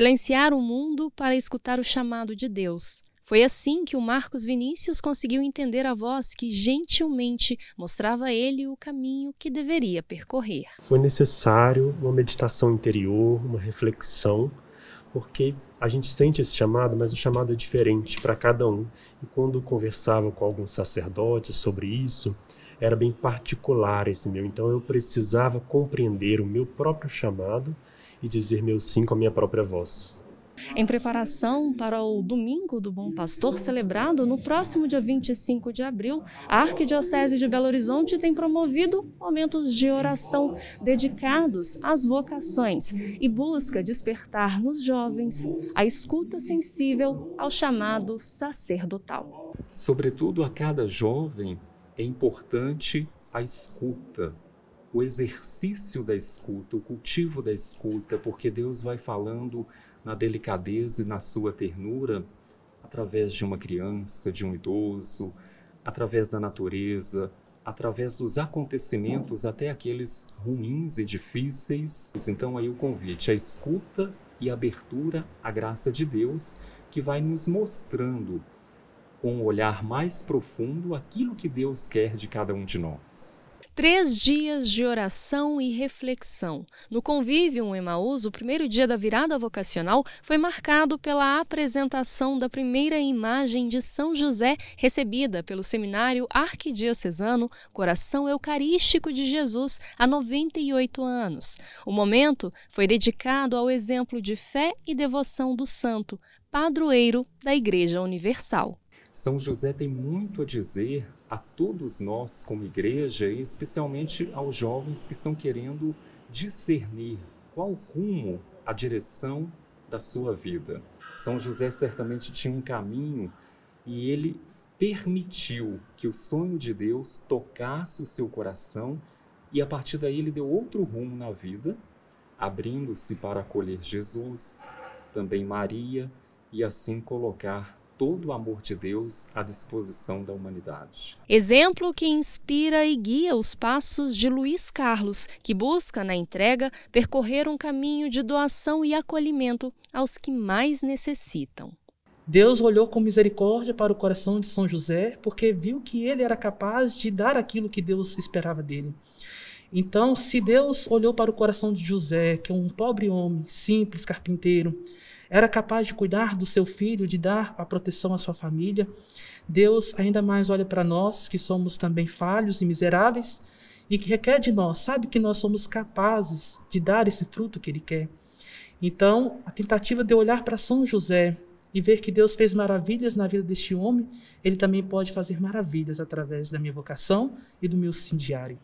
silenciar o mundo para escutar o chamado de Deus. Foi assim que o Marcos Vinícius conseguiu entender a voz que gentilmente mostrava a ele o caminho que deveria percorrer. Foi necessário uma meditação interior, uma reflexão, porque a gente sente esse chamado, mas o chamado é diferente para cada um. E quando conversava com alguns sacerdotes sobre isso, era bem particular esse meu. Então eu precisava compreender o meu próprio chamado e dizer meu sim com a minha própria voz. Em preparação para o Domingo do Bom Pastor, celebrado no próximo dia 25 de abril, a Arquidiocese de Belo Horizonte tem promovido momentos de oração dedicados às vocações e busca despertar nos jovens a escuta sensível ao chamado sacerdotal. Sobretudo a cada jovem, é importante a escuta, o exercício da escuta, o cultivo da escuta, porque Deus vai falando na delicadeza e na sua ternura através de uma criança, de um idoso, através da natureza, através dos acontecimentos, até aqueles ruins e difíceis. Então, aí o convite, a escuta e a abertura à graça de Deus, que vai nos mostrando com um olhar mais profundo aquilo que Deus quer de cada um de nós. Três dias de oração e reflexão. No convívio em Emaús, o primeiro dia da virada vocacional foi marcado pela apresentação da primeira imagem de São José recebida pelo Seminário Arquidiocesano Coração Eucarístico de Jesus há 98 anos. O momento foi dedicado ao exemplo de fé e devoção do santo, padroeiro da Igreja Universal. São José tem muito a dizer a todos nós, como igreja, e especialmente aos jovens que estão querendo discernir qual rumo a direção da sua vida. São José certamente tinha um caminho e ele permitiu que o sonho de Deus tocasse o seu coração e a partir daí ele deu outro rumo na vida, abrindo-se para acolher Jesus, também Maria e assim colocar todo o amor de Deus à disposição da humanidade. Exemplo que inspira e guia os passos de Luiz Carlos, que busca, na entrega, percorrer um caminho de doação e acolhimento aos que mais necessitam. Deus olhou com misericórdia para o coração de São José, porque viu que ele era capaz de dar aquilo que Deus esperava dele. Então, se Deus olhou para o coração de José, que é um pobre homem, simples, carpinteiro, era capaz de cuidar do seu filho, de dar a proteção à sua família, Deus ainda mais olha para nós, que somos também falhos e miseráveis, e que requer de nós, sabe que nós somos capazes de dar esse fruto que Ele quer. Então, a tentativa de olhar para São José e ver que Deus fez maravilhas na vida deste homem, Ele também pode fazer maravilhas através da minha vocação e do meu sim diário.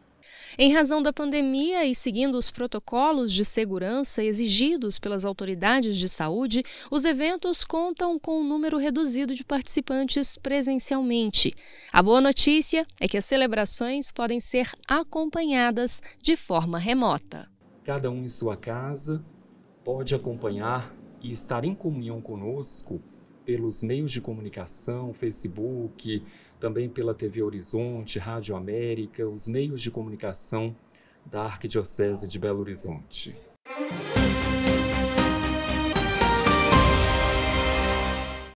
Em razão da pandemia e seguindo os protocolos de segurança exigidos pelas autoridades de saúde, os eventos contam com um número reduzido de participantes presencialmente. A boa notícia é que as celebrações podem ser acompanhadas de forma remota. Cada um em sua casa pode acompanhar e estar em comunhão conosco pelos meios de comunicação, Facebook, também pela TV Horizonte, Rádio América, os meios de comunicação da Arquidiocese de Belo Horizonte.